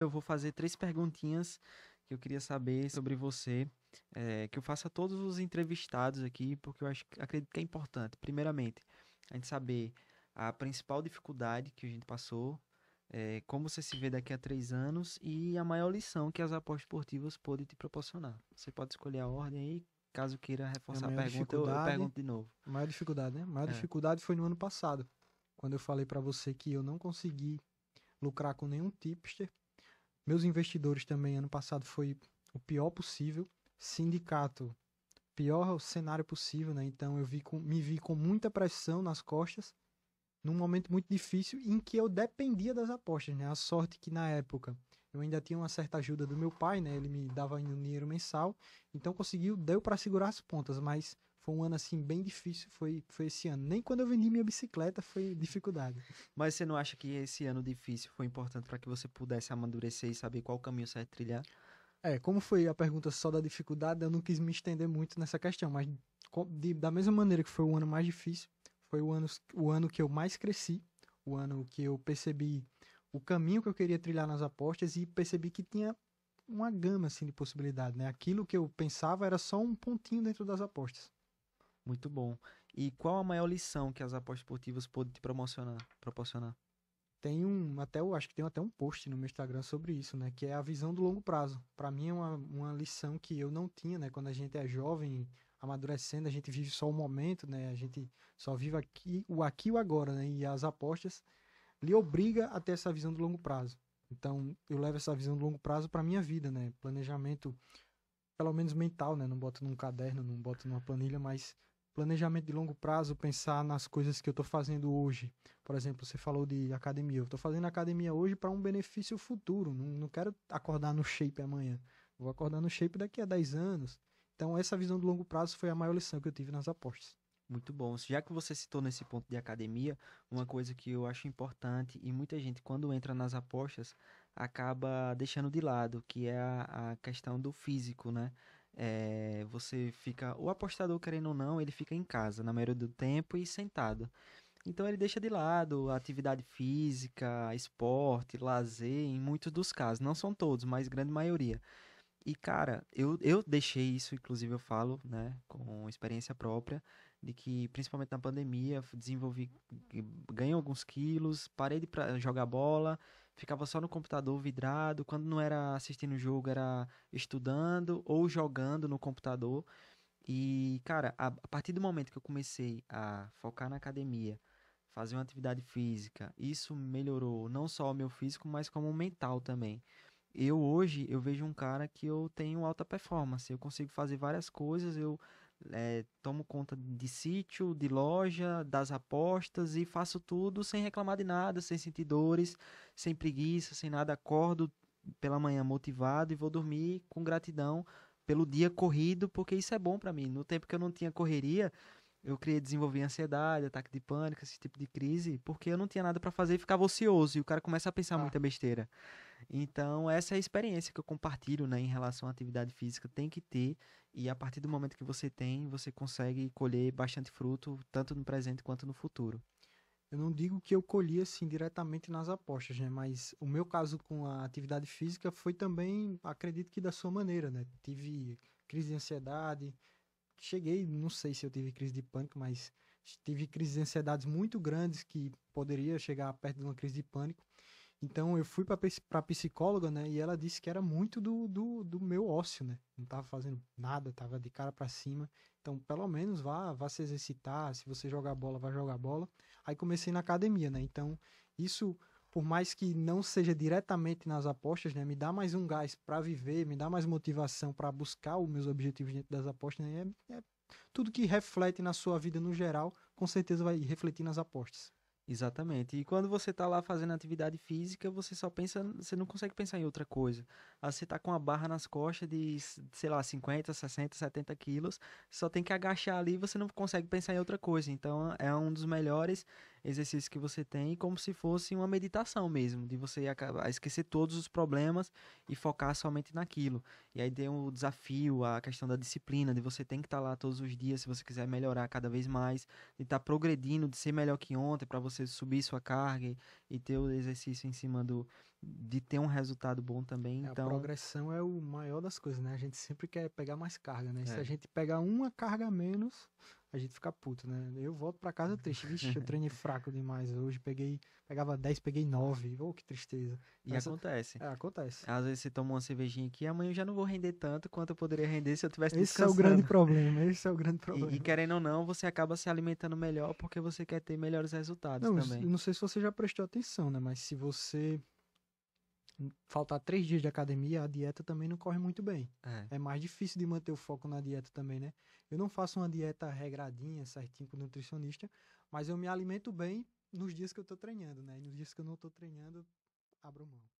eu vou fazer três perguntinhas que eu queria saber sobre você, é, que eu faço a todos os entrevistados aqui, porque eu acho, acredito que é importante, primeiramente, a gente saber a principal dificuldade que a gente passou, é, como você se vê daqui a três anos e a maior lição que as apostas esportivas podem te proporcionar. Você pode escolher a ordem aí, caso queira reforçar a, a pergunta, eu, eu, pergunto de novo. A maior dificuldade, né? A maior é. dificuldade foi no ano passado, quando eu falei para você que eu não consegui lucrar com nenhum tipster meus investidores também, ano passado, foi o pior possível. Sindicato, pior cenário possível, né? Então eu vi com, me vi com muita pressão nas costas, num momento muito difícil em que eu dependia das apostas, né? A sorte que na época eu ainda tinha uma certa ajuda do meu pai, né? Ele me dava ainda um dinheiro mensal, então conseguiu, deu para segurar as pontas, mas foi um ano assim bem difícil, foi, foi esse ano. Nem quando eu vendi minha bicicleta foi dificuldade. Mas você não acha que esse ano difícil foi importante para que você pudesse amadurecer e saber qual caminho você vai trilhar? É, como foi a pergunta só da dificuldade, eu não quis me estender muito nessa questão, mas de, da mesma maneira que foi o ano mais difícil, foi o ano, o ano que eu mais cresci, o ano que eu percebi o caminho que eu queria trilhar nas apostas e percebi que tinha uma gama assim de possibilidade, né? Aquilo que eu pensava era só um pontinho dentro das apostas. Muito bom. E qual a maior lição que as apostas esportivas podem te promocionar, proporcionar? Tem um, até eu acho que tem até um post no meu Instagram sobre isso, né? Que é a visão do longo prazo. Para mim é uma, uma lição que eu não tinha, né? Quando a gente é jovem, amadurecendo, a gente vive só o momento, né? A gente só vive aqui, o aqui e o agora, né? E as apostas lhe obriga a ter essa visão do longo prazo. Então, eu levo essa visão do longo prazo para minha vida, né? Planejamento, pelo menos mental, né? Não boto num caderno, não boto numa planilha, mas planejamento de longo prazo, pensar nas coisas que eu estou fazendo hoje. Por exemplo, você falou de academia. Eu estou fazendo academia hoje para um benefício futuro. Não, não quero acordar no shape amanhã. Vou acordar no shape daqui a 10 anos. Então, essa visão do longo prazo foi a maior lição que eu tive nas apostas. Muito bom. Já que você citou nesse ponto de academia, uma coisa que eu acho importante e muita gente, quando entra nas apostas, acaba deixando de lado, que é a, a questão do físico, né? É, você fica, o apostador querendo ou não, ele fica em casa na maioria do tempo e sentado. Então ele deixa de lado atividade física, esporte, lazer, em muitos dos casos. Não são todos, mas grande maioria. E cara, eu, eu deixei isso, inclusive eu falo, né, com experiência própria, de que principalmente na pandemia desenvolvi, ganhei alguns quilos, parei de jogar bola, ficava só no computador vidrado, quando não era assistindo o jogo, era estudando ou jogando no computador. E, cara, a, a, partir do momento que eu comecei a focar na academia, fazer uma atividade física, isso melhorou não só o meu físico, mas como o mental também. Eu hoje eu vejo um cara que eu tenho alta performance, eu consigo fazer várias coisas, eu é, tomo conta de sítio, de loja, das apostas e faço tudo sem reclamar de nada, sem sentir dores, sem preguiça, sem nada. Acordo pela manhã motivado e vou dormir com gratidão pelo dia corrido, porque isso é bom para mim. No tempo que eu não tinha correria, eu queria desenvolver ansiedade, ataque de pânico, esse tipo de crise, porque eu não tinha nada para fazer e ficava ocioso. E o cara começa a pensar ah. muita besteira. Então, essa é a experiência que eu compartilho né, em relação à atividade física. Tem que ter, e a partir do momento que você tem, você consegue colher bastante fruto, tanto no presente quanto no futuro. Eu não digo que eu colhi assim diretamente nas apostas, né? Mas o meu caso com a atividade física foi também, acredito que da sua maneira, né? Tive crise de ansiedade, cheguei, não sei se eu tive crise de pânico, mas tive crises de ansiedade muito grandes que poderia chegar perto de uma crise de pânico. Então eu fui para psicóloga, né? E ela disse que era muito do, do, do meu ócio, né? Não estava fazendo nada, estava de cara para cima. Então, pelo menos vá, vá se exercitar, se você jogar bola, vá jogar bola. Aí comecei na academia, né? Então, isso por mais que não seja diretamente nas apostas, né, me dá mais um gás para viver, me dá mais motivação para buscar os meus objetivos dentro das apostas, né, é, é tudo que reflete na sua vida no geral, com certeza vai refletir nas apostas. Exatamente. E quando você está lá fazendo atividade física, você só pensa, você não consegue pensar em outra coisa. Ah, você está com uma barra nas costas de, sei lá, 50, 60, 70 quilos, só tem que agachar ali, você não consegue pensar em outra coisa. Então é um dos melhores exercícios que você tem como se fosse uma meditação mesmo, de você acabar, esquecer todos os problemas e focar somente naquilo. E aí tem o desafio, a questão da disciplina, de você tem que estar tá lá todos os dias se você quiser melhorar cada vez mais, de estar tá progredindo, de ser melhor que ontem para você subir sua carga e ter o exercício em cima do de ter um resultado bom também. É, então, a progressão é o maior das coisas, né? A gente sempre quer pegar mais carga, né? É. Se a gente pegar uma carga menos, a gente fica puto, né? Eu volto para casa triste. Vixe, eu treinei fraco demais hoje. Peguei, pegava 10, peguei 9. oh, que tristeza. E acontece. É, acontece. Às vezes você toma uma cervejinha aqui, e amanhã eu já não vou render tanto quanto eu poderia render se eu tivesse esse descansando. é o grande problema, esse é o grande problema. E, e, querendo ou não, você acaba se alimentando melhor porque você quer ter melhores resultados não, também. não sei se você já prestou atenção, né? Mas se você faltar três dias de academia, a dieta também não corre muito bem. É. é. mais difícil de manter o foco na dieta também, né? Eu não faço uma dieta regradinha, certinho com nutricionista, mas eu me alimento bem nos dias que eu tô treinando, né? E nos dias que eu não tô treinando, abro mão.